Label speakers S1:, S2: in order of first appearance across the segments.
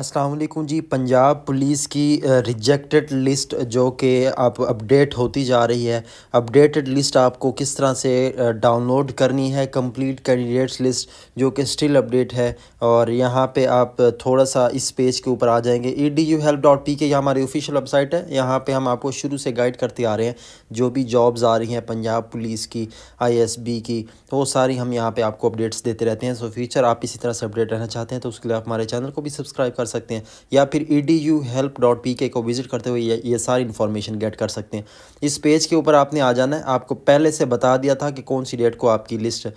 S1: असलकुम जी पंजाब पुलिस की रिजेक्टेड लिस्ट जो कि आप अपडेट होती जा रही है अपडेटेड लिस्ट आपको किस तरह से डाउनलोड करनी है कंप्लीट कैंडिडेट्स लिस्ट जो कि स्टिल अपडेट है और यहाँ पे आप थोड़ा सा इस पेज के ऊपर आ जाएंगे E D U help dot P K ये हमारी ऑफिशियल वेबसाइट है यहाँ पे हम आपको शुरू से गाइड करते आ रहे हैं जो भी जॉब्स आ रही हैं पंजाब पुलिस की आई एस बी की तो वो सारी हम यहाँ पर आपको अपडेट्स देते रहते हैं सो फ्यूचर आप इसी तरह से अपडेट रहना चाहते हैं तो उसके लिए आप हमारे चैनल को भी सब्सक्राइब कर सकते हैं या फिर E D U help dot P K को विज़िट करते हुए ये, ये सारी इन्फॉर्मेशन गेट कर सकते हैं इस पेज के ऊपर आपने आ जाना है आपको पहले से बता दिया था कि कौन सी डेट को आपकी लिस्ट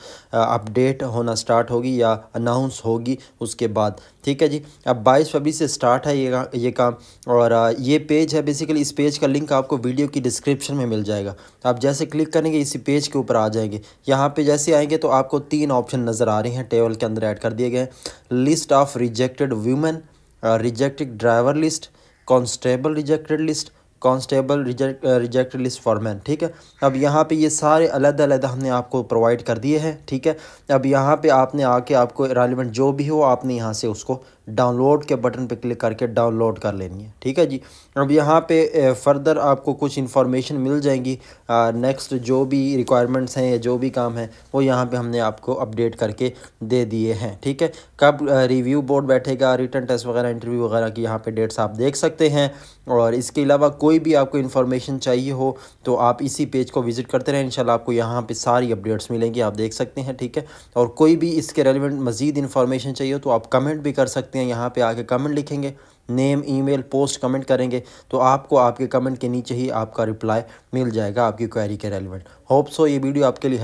S1: अपडेट होना स्टार्ट होगी या अनाउंस होगी उसके बाद ठीक है जी अब बाईस फरवरी से स्टार्ट है ये ये काम और ये पेज है बेसिकली इस पेज का लिंक आपको वीडियो की डिस्क्रिप्शन में मिल जाएगा आप जैसे क्लिक करेंगे इसी पेज के ऊपर आ जाएंगे यहाँ पे जैसे आएंगे तो आपको तीन ऑप्शन नज़र आ रहे हैं टेबल के अंदर ऐड कर दिए गए list of rejected women uh, rejected driver list constable rejected list constable reject reject list man ठीक है अब यहाँ पे ये सारे अलग अलग हमने आपको प्रोवाइड कर दिए हैं ठीक है अब यहाँ पे आपने आके आपको रेलिवेंट जो भी हो आपने यहाँ से उसको डाउनलोड के बटन पे क्लिक करके डाउनलोड कर लेनी है ठीक है जी अब यहाँ पे फर्दर uh, आपको कुछ इन्फॉर्मेशन मिल जाएंगी नेक्स्ट uh, जो भी रिक्वायरमेंट्स हैं या जो भी काम है वो यहाँ पे हमने आपको अपडेट करके दे दिए हैं ठीक है कब रिव्यू uh, बोर्ड बैठेगा रिटर्न टेस्ट वगैरह इंटरव्यू वगैरह की यहाँ पे डेट्स आप देख सकते हैं और इसके अलावा कोई कोई भी आपको इन्फॉर्मेशन चाहिए हो तो आप इसी पेज को विज़िट करते रहें इंशाल्लाह आपको यहाँ पे सारी अपडेट्स मिलेंगी आप देख सकते हैं ठीक है और कोई भी इसके रेलिवेंट मज़ीद इन्फॉर्मेशन चाहिए हो तो आप कमेंट भी कर सकते हैं यहाँ पर आके कमेंट लिखेंगे नेम ईमेल पोस्ट कमेंट करेंगे तो आपको आपके कमेंट के नीचे ही आपका रिप्लाई मिल जाएगा आपकी क्वेरी के रेलिवेंट होप सो ये वीडियो आपके लिए